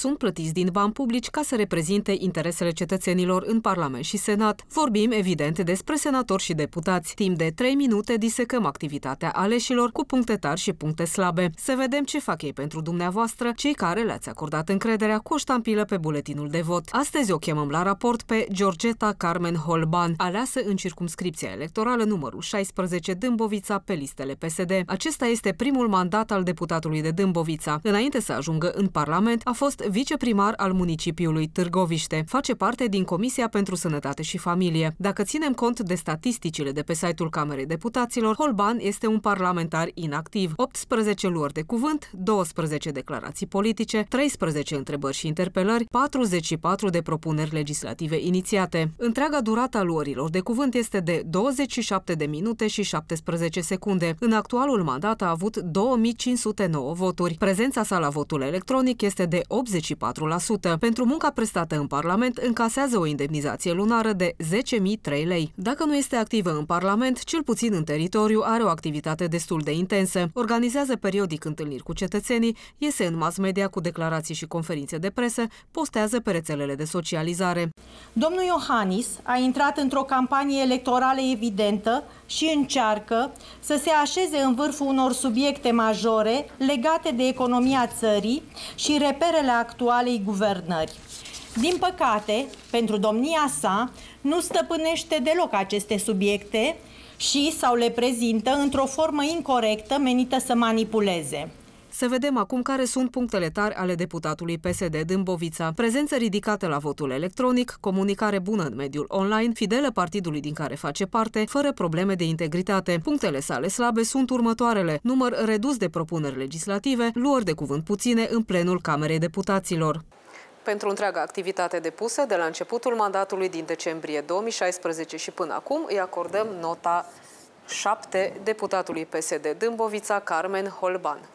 sunt plătiți din bani publici ca să reprezinte interesele cetățenilor în Parlament și Senat. Vorbim, evident, despre senatori și deputați. Timp de 3 minute disecăm activitatea aleșilor cu puncte tari și puncte slabe. Să vedem ce fac ei pentru dumneavoastră, cei care le-ați acordat încrederea cu o ștampilă pe buletinul de vot. Astăzi o chemăm la raport pe Georgeta Carmen Holban, aleasă în circumscripția electorală numărul 16 Dâmbovița pe listele PSD. Acesta este primul mandat al deputatului de Dâmbovița. Înainte să ajungă în Parlament, a fost viceprimar al municipiului Târgoviște. Face parte din Comisia pentru Sănătate și Familie. Dacă ținem cont de statisticile de pe site-ul Camerei Deputaților, Holban este un parlamentar inactiv. 18 luări de cuvânt, 12 declarații politice, 13 întrebări și interpelări, 44 de propuneri legislative inițiate. Întreaga durata luărilor de cuvânt este de 27 de minute și 17 secunde. În actualul mandat a avut 2509 voturi. Prezența sa la votul electronic este de 80 24%. Pentru munca prestată în Parlament încasează o indemnizație lunară de 10.003 lei. Dacă nu este activă în Parlament, cel puțin în teritoriu are o activitate destul de intensă. Organizează periodic întâlniri cu cetățenii, iese în mass media cu declarații și conferințe de presă, postează pe rețelele de socializare. Domnul Iohannis a intrat într-o campanie electorală evidentă și încearcă să se așeze în vârful unor subiecte majore legate de economia țării și reperele actualei guvernări. Din păcate, pentru domnia sa, nu stăpânește deloc aceste subiecte și sau le prezintă într-o formă incorrectă menită să manipuleze. Să vedem acum care sunt punctele tari ale deputatului PSD Dâmbovița. Prezență ridicată la votul electronic, comunicare bună în mediul online, fidelă partidului din care face parte, fără probleme de integritate. Punctele sale slabe sunt următoarele. Număr redus de propuneri legislative, luări de cuvânt puține în plenul Camerei Deputaților pentru întreaga activitate depusă de la începutul mandatului din decembrie 2016 și până acum îi acordăm nota 7 deputatului PSD Dâmbovița Carmen Holban.